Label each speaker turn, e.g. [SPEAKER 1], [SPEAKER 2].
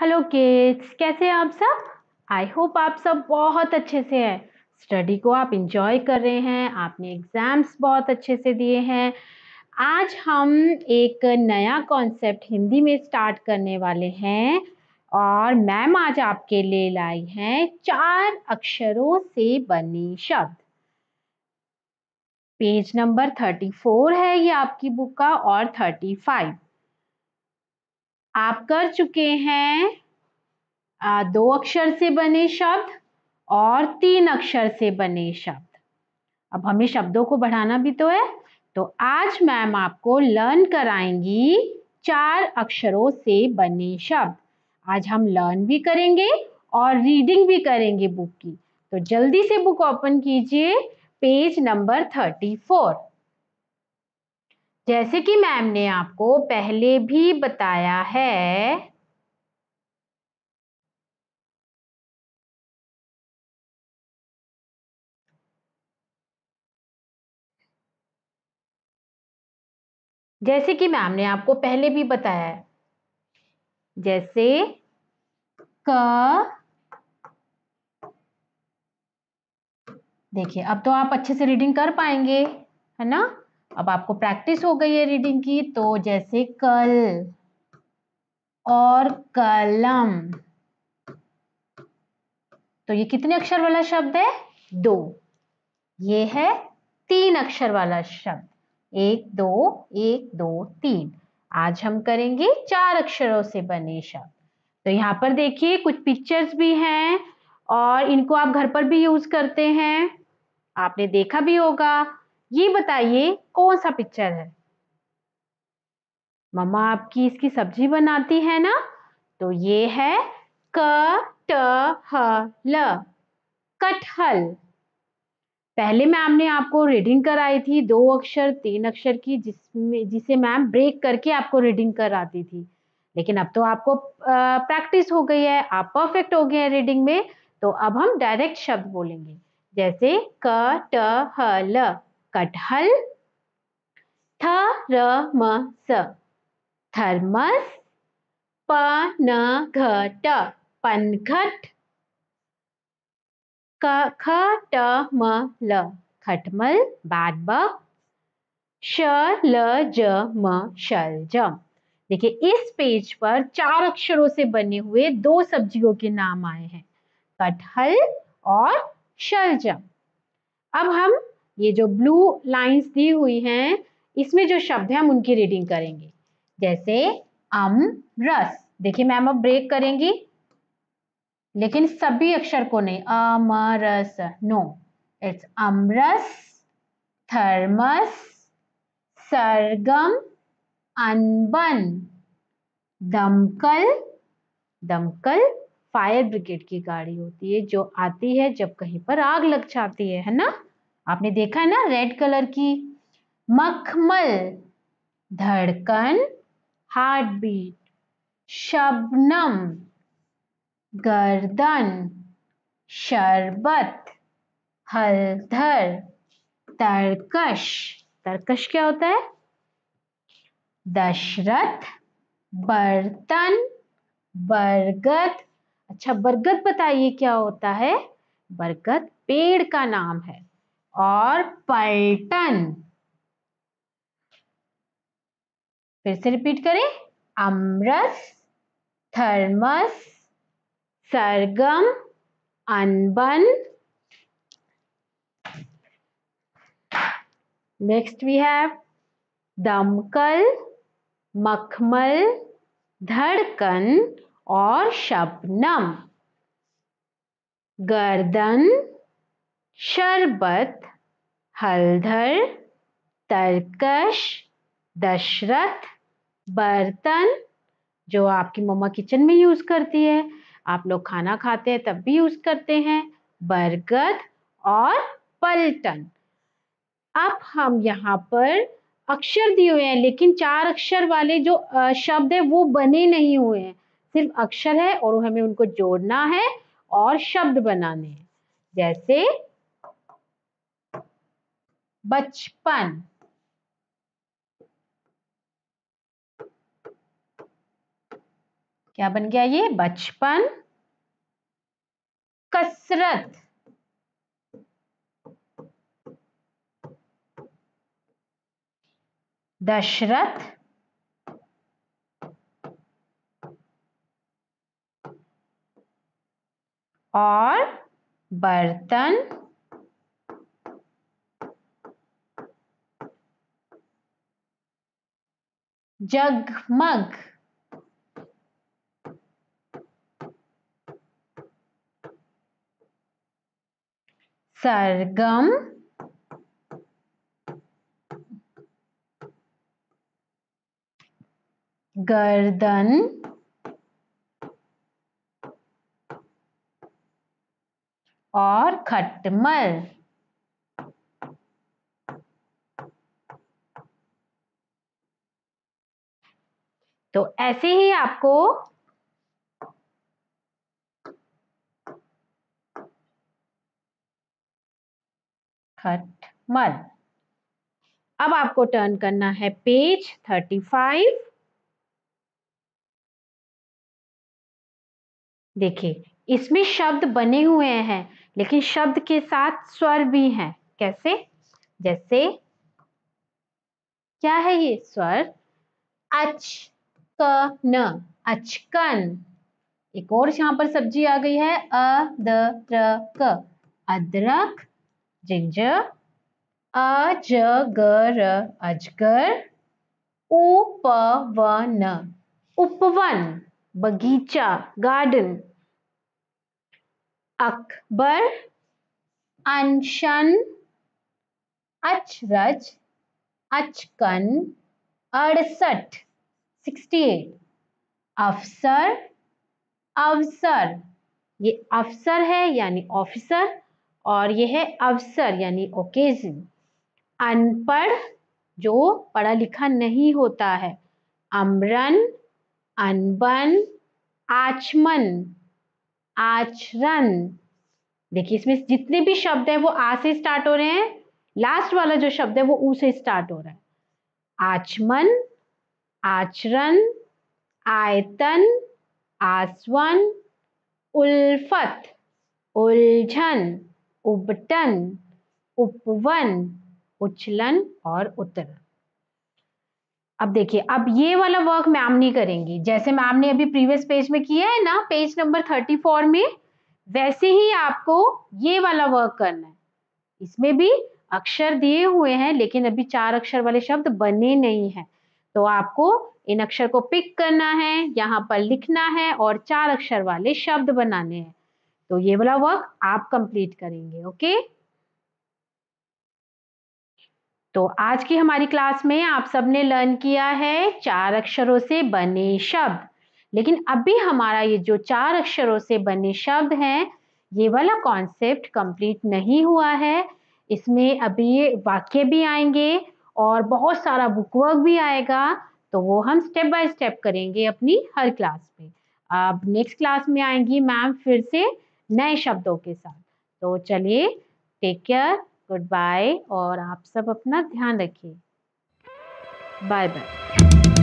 [SPEAKER 1] hello kids कैसे हैं आप सब आई होप आप सब बहुत अच्छे से हैं स्टडी को आप इंजॉय कर रहे हैं आपने एग्ज़ाम्स बहुत अच्छे से दिए हैं आज हम एक नया कॉन्सेप्ट हिंदी में स्टार्ट करने वाले हैं और मैम आज आपके लिए लाई हैं चार अक्षरों से बने शब्द पेज नंबर थर्टी फोर है ये आपकी बुक का और थर्टी फाइव आप कर चुके हैं आ, दो अक्षर से बने शब्द और तीन अक्षर से बने शब्द अब हमें शब्दों को बढ़ाना भी तो है तो आज मैम आपको लर्न कराएंगी चार अक्षरों से बने शब्द आज हम लर्न भी करेंगे और रीडिंग भी करेंगे बुक की तो जल्दी से बुक ओपन कीजिए पेज नंबर थर्टी फोर जैसे कि मैम ने आपको पहले भी बताया है जैसे कि मैम ने आपको पहले भी बताया है जैसे क देखिए अब तो आप अच्छे से रीडिंग कर पाएंगे है ना अब आपको प्रैक्टिस हो गई है रीडिंग की तो जैसे कल और कलम तो ये कितने अक्षर वाला शब्द है दो ये है तीन अक्षर वाला शब्द एक दो एक दो तीन आज हम करेंगे चार अक्षरों से बने शब्द तो यहाँ पर देखिए कुछ पिक्चर्स भी हैं और इनको आप घर पर भी यूज करते हैं आपने देखा भी होगा ये बताइए कौन सा पिक्चर है मम्मा आपकी इसकी सब्जी बनाती है ना तो ये है क ट ह ल कटहल पहले मैम ने आपको रीडिंग कराई थी दो अक्षर तीन अक्षर की जिसमें जिसे मैम ब्रेक करके आपको रीडिंग कराती थी लेकिन अब तो आपको प्रैक्टिस हो गई है आप परफेक्ट हो गए हैं रीडिंग में तो अब हम डायरेक्ट शब्द बोलेंगे जैसे क ट ह ल कटहल थ र म स थर्मस प न घ ट पनघट क ख ट म ल खटमल बैट बग श ल ज म शलजम देखिए इस पेज पर चार अक्षरों से बने हुए दो सब्जियों के नाम आए हैं कटहल और शलजम अब हम ये जो ब्लू लाइंस दी हुई हैं इसमें जो शब्द हैं हम उनकी रीडिंग करेंगे जैसे अम रस देखिए मैम अब ब्रेक करेंगी लेकिन सभी अक्षर को नहीं अमरस नो इट्स अमरस थर्मस सरगम अनबन दमकल दमकल फायर ब्रिगेड की गाड़ी होती है जो आती है जब कहीं पर आग लग जाती है है ना आपने देखा है ना रेड कलर की मखमल धड़कन हार्ट बीट शबनम गर्दन शरबत हलधर तरकश तरकश क्या होता है दशरथ बर्तन बरगद अच्छा बरगद बताइए क्या होता है बरगद पेड़ का नाम है और पलटन फिर से रिपीट करें अमरस थर्मस सरगम अनबन नेक्स्ट वी हैव दमकल मखमल धड़कन और शबनम गर्दन शरबत हलधर तरकश दशरथ बर्तन जो आपकी मम्मा किचन में यूज़ करती है आप लोग खाना खाते हैं तब भी यूज़ करते हैं बरगद और पलटन अब हम यहाँ पर अक्षर दिए हुए हैं लेकिन चार अक्षर वाले जो शब्द है वो बने नहीं हुए हैं सिर्फ अक्षर है और हमें उनको जोड़ना है और शब्द बनाने हैं जैसे बचपन क्या बन गया ये बचपन कसरत दशरथ और बर्तन जगमग सरगम गर्दन और खटमल तो ऐसे ही आपको खटमल अब आपको टर्न करना है पेज थर्टी फाइव देखिए इसमें शब्द बने हुए हैं लेकिन शब्द के साथ स्वर भी हैं कैसे जैसे क्या है ये स्वर अच्छा क न अचकन एक और यहां पर सब्जी आ गई है अ द त्र क अदरक जिंजर अजगर अजगर उपवन उपवन बगीचा गार्डन अकबर अनशन अचरज अचकन अड़सठ 68 अफसर अवसर ये अफसर है यानी ऑफिसर और यह है अवसर यानी ओकेजन अनपढ़ जो पढ़ा लिखा नहीं होता है अमरन अनबन आचमन आचरण देखिए इसमें जितने भी शब्द हैं वो आ से स्टार्ट हो रहे हैं लास्ट वाला जो शब्द है वो ऊ से स्टार्ट हो रहा है आचमन आचरण आयतन आसवन उल्फत उलझन उबटन उपवन उछलन और उतरन अब देखिए अब ये वाला वर्क मैम नहीं करेंगी जैसे मैम ने अभी प्रीवियस पेज में किया है ना पेज नंबर थर्टी फोर में वैसे ही आपको ये वाला वर्क करना है इसमें भी अक्षर दिए हुए हैं लेकिन अभी चार अक्षर वाले शब्द बने नहीं हैं तो आपको इन अक्षर को पिक करना है यहाँ पर लिखना है और चार अक्षर वाले शब्द बनाने हैं तो ये वाला वर्क आप कंप्लीट करेंगे ओके तो आज की हमारी क्लास में आप सबने लर्न किया है चार अक्षरों से बने शब्द लेकिन अभी हमारा ये जो चार अक्षरों से बने शब्द हैं ये वाला कॉन्सेप्ट कंप्लीट नहीं हुआ है इसमें अभी ये वाक्य भी आएंगे और बहुत सारा बुक वर्क भी आएगा तो वो हम स्टेप बाय स्टेप करेंगे अपनी हर क्लास में अब नेक्स्ट क्लास में आएंगी मैम फिर से नए शब्दों के साथ तो चलिए टेक केयर गुड बाय और आप सब अपना ध्यान रखिए बाय बाय